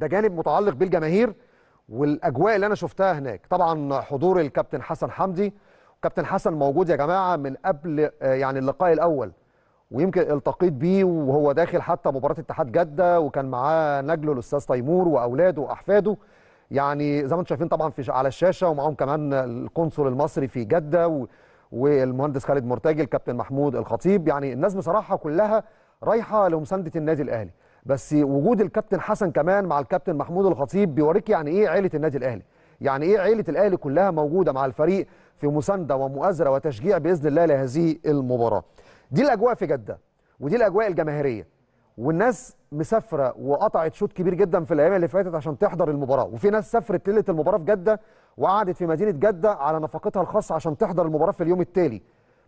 ده جانب متعلق بالجماهير والاجواء اللي انا شفتها هناك طبعا حضور الكابتن حسن حمدي كابتن حسن موجود يا جماعه من قبل آه، يعني اللقاء الاول ويمكن التقيت بيه وهو داخل حتى مباراه اتحاد جده وكان معاه نجله الاستاذ تيمور واولاده واحفاده يعني زي ما انتم شايفين طبعا في على الشاشه ومعاهم كمان القنصل المصري في جده والمهندس خالد مرتجي الكابتن محمود الخطيب يعني الناس بصراحه كلها رايحه لمسانده النادي الاهلي بس وجود الكابتن حسن كمان مع الكابتن محمود الخطيب بيوريك يعني ايه عيله النادي الاهلي يعني ايه عيله الاهلي كلها موجوده مع الفريق في مسانده ومؤازره وتشجيع باذن الله لهذه المباراه دي الاجواء في جده ودي الاجواء الجماهيريه والناس مسافره وقطعت شوط كبير جدا في الايام اللي فاتت عشان تحضر المباراه وفي ناس سافرت ليله المباراه في جده وقعدت في مدينه جده على نفقتها الخاصه عشان تحضر المباراه في اليوم التالي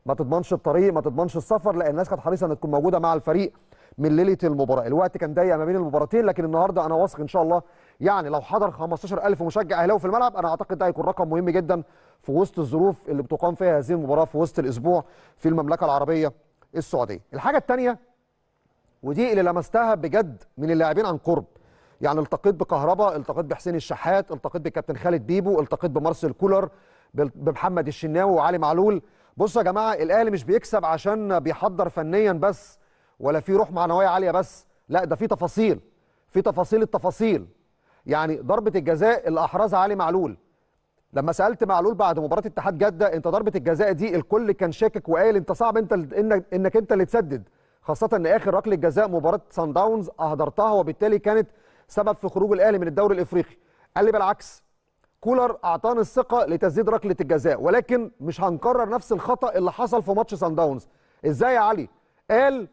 ما تضمنش الطريق ما تضمنش السفر لان الناس كانت حريصه ان تكون موجوده مع الفريق من ليله المباراه الوقت كان ضيق ما بين المباراتين لكن النهارده انا واثق ان شاء الله يعني لو حضر 15000 مشجع اهلاوي في الملعب انا اعتقد ده هيكون رقم مهم جدا في وسط الظروف اللي بتقام فيها هذه المباراه في وسط الاسبوع في المملكه العربيه السعوديه الحاجه الثانيه ودي اللي لمستها بجد من اللاعبين عن قرب يعني التقيت بكهربا التقيت بحسين الشحات التقيت بكابتن خالد بيبو التقيت بمارسيل كولر بمحمد الشناوي وعلي معلول بصوا يا جماعه الاهلي مش بيكسب عشان بيحضر فنيا بس ولا في روح معنويه عاليه بس لا ده في تفاصيل في تفاصيل التفاصيل يعني ضربه الجزاء اللي احرزها علي معلول لما سالت معلول بعد مباراه اتحاد جده انت ضربه الجزاء دي الكل كان شاكك وقال انت صعب انت انك, إنك انت اللي تسدد خاصه ان اخر ركله جزاء مباراه سان داونز اهدرتها وبالتالي كانت سبب في خروج الاهلي من الدوري الافريقي قال لي بالعكس كولر اعطاني الثقه لتسديد ركله الجزاء ولكن مش هنكرر نفس الخطا اللي حصل في ماتش سان داونز ازاي يا علي قال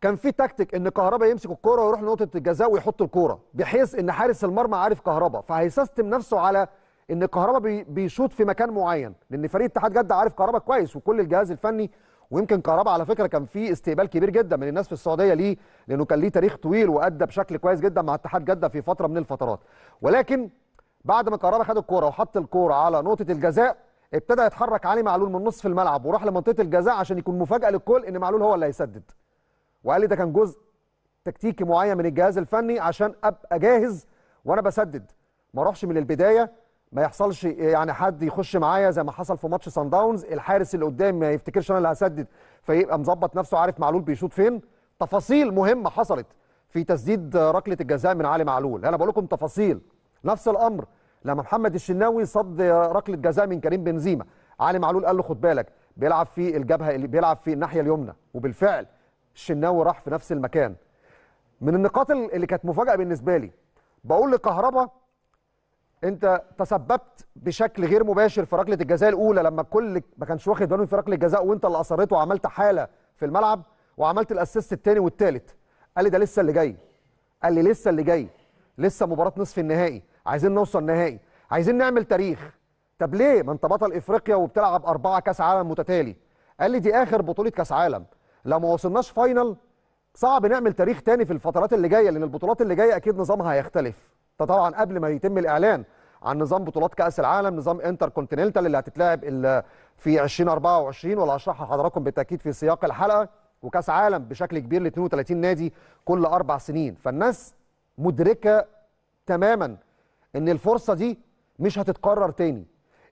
كان في تكتيك ان كهربا يمسك الكوره ويروح لنقطه الجزاء ويحط الكوره بحيث ان حارس المرمى عارف كهربا فهيسيستم نفسه على ان كهربا بيشوط في مكان معين لان فريق اتحاد جده عارف كهربا كويس وكل الجهاز الفني ويمكن كهربا على فكره كان في استقبال كبير جدا من الناس في السعوديه ليه لانه كان ليه تاريخ طويل وادى بشكل كويس جدا مع اتحاد جده في فتره من الفترات ولكن بعد ما كهربا خد الكوره وحط الكوره على نقطه الجزاء ابتدى يتحرك علي معلول من نصف الملعب وراح لمنطقه الجزاء عشان يكون مفاجاه للكل ان معلول هو اللي هيسدد وقال لي ده كان جزء تكتيكي معين من الجهاز الفني عشان ابقى جاهز وانا بسدد ما اروحش من البدايه ما يحصلش يعني حد يخش معايا زي ما حصل في ماتش سان داونز الحارس اللي قدام ما يفتكرش انا اللي هسدد فيبقى مظبط نفسه عارف معلول بيشوط فين تفاصيل مهمه حصلت في تسديد ركله الجزاء من علي معلول انا بقول لكم تفاصيل نفس الامر لما محمد الشناوي صد ركله جزاء من كريم بنزيما علي معلول قال له خد بالك بيلعب في الجبهه اللي بيلعب في الناحيه اليمنى وبالفعل الشناوي راح في نفس المكان من النقاط اللي كانت مفاجاه بالنسبه لي بقول لكهربا انت تسببت بشكل غير مباشر في ركله الجزاء الاولى لما الكل ما كانش واخد باله في ركله الجزاء وانت اللي اصريت وعملت حاله في الملعب وعملت الاسيست الثاني والثالث قال لي ده لسه اللي جاي قال لي لسه اللي جاي لسه مباراه نصف النهائي عايزين نوصل نهائي عايزين نعمل تاريخ طب ليه ما انت بطل افريقيا وبتلعب اربعه كاس عالم متتالي قال لي دي اخر بطوله كاس عالم لو ما وصلناش فاينل صعب نعمل تاريخ تاني في الفترات اللي جايه لان البطولات اللي جايه اكيد نظامها هيختلف ده طبعا قبل ما يتم الاعلان عن نظام بطولات كاس العالم نظام انتر كونتيننتال اللي هتتلعب في 2024 ولا هشرحها لحضراتكم بالتاكيد في سياق الحلقه وكاس عالم بشكل كبير ل 32 نادي كل اربع سنين فالناس مدركه تماما ان الفرصه دي مش هتتكرر تاني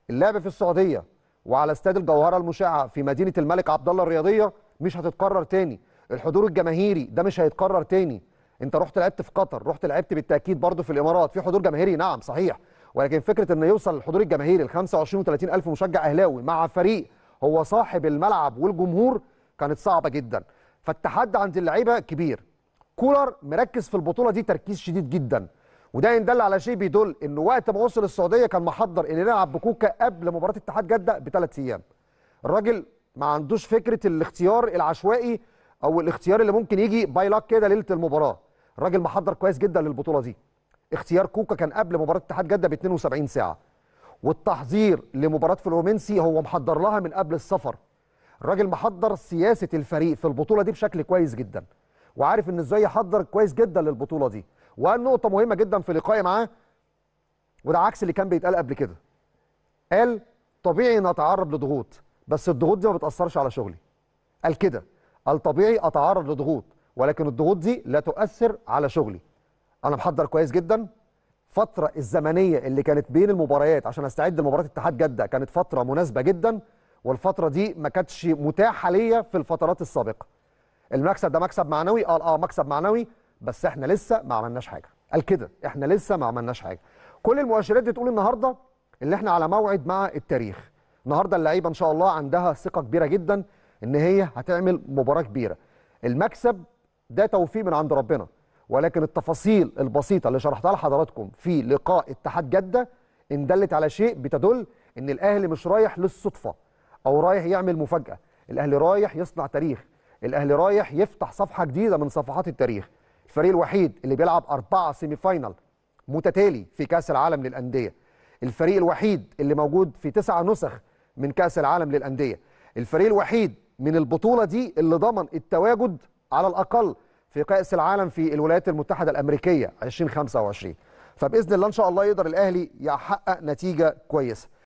اللعب في السعوديه وعلى استاد الجوهره المشعه في مدينه الملك عبد الله الرياضيه مش هتتكرر تاني الحضور الجماهيري ده مش هيتكرر تاني انت رحت لعبت في قطر رحت لعبت بالتاكيد برضه في الامارات في حضور جماهيري نعم صحيح ولكن فكره ان يوصل الحضور الجماهيري ال 25 و30 الف مشجع اهلاوي مع فريق هو صاحب الملعب والجمهور كانت صعبه جدا فالتحدي عند اللعيبه كبير كولر مركز في البطوله دي تركيز شديد جدا وده يدل على شيء بيدل ان وقت ما وصل السعوديه كان محضر ان يلعب بكوكا قبل مباراه اتحاد جده بثلاث ايام الراجل ما عندوش فكره الاختيار العشوائي او الاختيار اللي ممكن يجي باي لاك كده ليله المباراه الراجل محضر كويس جدا للبطوله دي اختيار كوكا كان قبل مباراه اتحاد جده ب 72 ساعه والتحضير لمباراه فلومينسي هو محضر لها من قبل السفر الراجل محضر سياسه الفريق في البطوله دي بشكل كويس جدا وعارف ان ازاي يحضر كويس جدا للبطوله دي وقال نقطه مهمه جدا في لقائي معاه وده عكس اللي كان بيتقال قبل كده قال طبيعي نتعرض لضغوط بس الضغوط دي ما بتاثرش على شغلي قال كده الطبيعي اتعرض لضغوط ولكن الضغوط دي لا تؤثر على شغلي انا محضر كويس جدا فترة الزمنية اللي كانت بين المباريات عشان استعد لمباراة اتحاد جدة كانت فترة مناسبة جدا والفترة دي ما كانتش متاحة ليا في الفترات السابقة المكسب ده مكسب معنوي قال آه،, اه مكسب معنوي بس احنا لسه ما عملناش حاجة قال كده احنا لسه ما عملناش حاجة كل المؤشرات بتقول النهاردة اللي احنا على موعد مع التاريخ النهارده اللعيبه ان شاء الله عندها ثقه كبيره جدا ان هي هتعمل مباراه كبيره المكسب ده توفيق من عند ربنا ولكن التفاصيل البسيطه اللي شرحتها لحضراتكم في لقاء اتحاد جده ان دلت على شيء بتدل ان الاهلي مش رايح للصدفه او رايح يعمل مفاجاه الاهلي رايح يصنع تاريخ الاهلي رايح يفتح صفحه جديده من صفحات التاريخ الفريق الوحيد اللي بيلعب أربعة سيمي فاينل متتالي في كاس العالم للانديه الفريق الوحيد اللي موجود في تسعة نسخ من كاس العالم للانديه الفريق الوحيد من البطوله دي اللي ضمن التواجد على الاقل في كاس العالم في الولايات المتحده الامريكيه 2025 فباذن الله ان شاء الله يقدر الاهلي يحقق نتيجه كويسه